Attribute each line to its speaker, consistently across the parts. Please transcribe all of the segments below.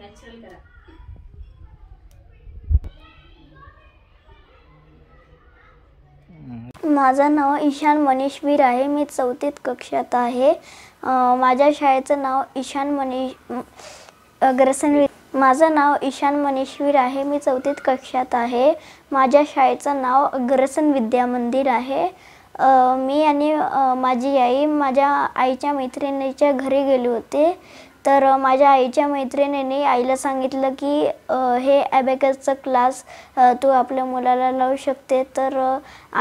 Speaker 1: natural करा माझं नाव ईशान मनीषवीर आहे मी चौथीत कक्षात आहे माझ्या शाळेचं नाव ईशान मनीष अग्रसनवीर माझं नाव ईशान मनीषवीर आहे मी चौथीत कक्षात आहे माझ्या शाळेचं नाव अग्रसन विद्या मंदिर आहे मी आणि माझी आई माझ्या आईच्या मैत्रिणीच्या घरी गेले होते तर माझ्या आईच्या मैत्रिणीने आईला सांगितलं की हे ॲबॅकसचं क्लास तू आपल्या मुलाला लावू शकते तर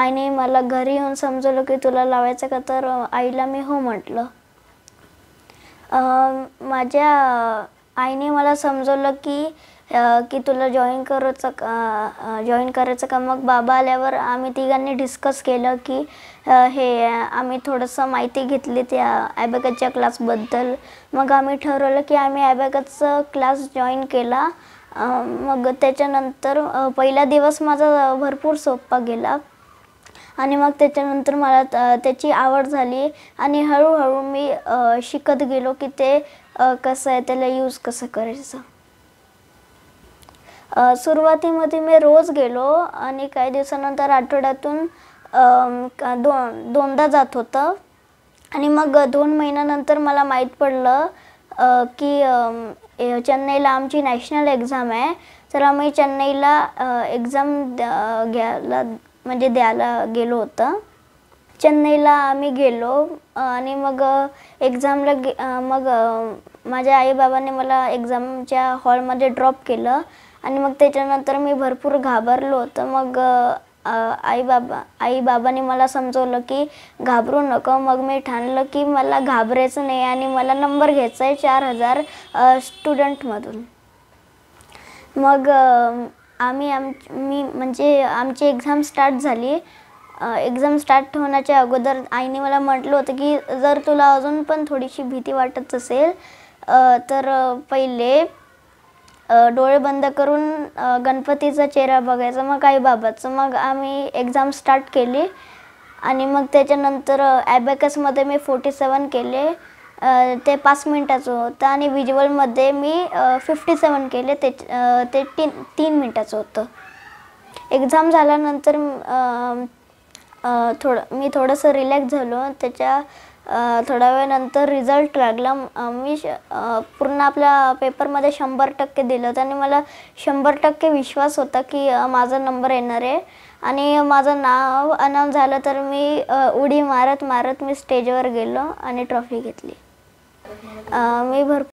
Speaker 1: आईने मला घरी येऊन समजवलं की तुला लावायचं का तर आईला मी हो म्हटलं माझ्या आईने मला समजवलं की की तुला जॉईन करायचं जॉईन करायचं का मग बाबा आल्यावर आम्ही तिघांनी डिस्कस केलं की हे आम्ही थोडंसं माहिती घेतली त्या ॲबॅकसच्या क्लासबद्दल मग आम्ही ठरवलं की आम्ही ॲबॅकसचा क्लास जॉईन केला मग त्याच्यानंतर पहिला दिवस माझा भरपूर सोपा गेला आणि मग त्याच्यानंतर मला त्याची आवड झाली आणि हळूहळू मी शिकत गेलो की ते कसं आहे त्याला यूज कसं करायचं सुरुवातीमध्ये मी रोज गेलो आणि काही दिवसानंतर आठवड्यातून दोन दोनदा जात होतं आणि मग दोन महिन्यानंतर मला माहीत पडलं की चेन्नईला आमची नॅशनल एक्झाम आहे तर आम्ही चेन्नईला एक्झाम घ्यायला म्हणजे द्यायला गेलो होतं चेन्नईला आम्ही गेलो आणि मग एक्झामला गे मग माझ्या आईबाबांनी मला एक्झामच्या हॉलमध्ये ड्रॉप केलं आणि मग त्याच्यानंतर मी भरपूर घाबरलो तर मग आई बाबा मला समजवलं की घाबरू नको मग मी ठाणलं की मला घाबरायचं नाही आणि मला नंबर घ्यायचा आहे चार हजार स्टुडंटमधून मग आम्ही आम मी म्हणजे आमची एक्झाम स्टार्ट झाली एक्झाम स्टार्ट होण्याच्या अगोदर आईने मला म्हटलं होतं की जर तुला अजून पण थोडीशी भीती वाटत असेल तर पहिले डोळे बंद करून गणपतीचा चेहरा बघायचा मग काही बाबाचं मग आम्ही एक्झाम स्टार्ट केली आणि मग त्याच्यानंतर ॲबॅकसमध्ये मी फोर्टी सेवन केले ते पाच मिनटाचं होतं आणि विज्युअलमध्ये मी फिफ्टी सेवन केले ते ते तीन तीन मिनटाचं होतं एक्झाम झाल्यानंतर थोडं मी थोडंसं रिलॅक्स झालो त्याच्या थोड्या वेळानंतर रिझल्ट लागला मी श पूर्ण आपल्या पेपरमध्ये शंभर टक्के दिलं होतं आणि मला शंभर टक्के विश्वास होता की माझा नंबर येणार आहे आणि माझं नाव अनाऊन्स झालं तर मी उडी मारत मारत मी स्टेजवर गेलो आणि ट्रॉफी घेतली मी भरपूर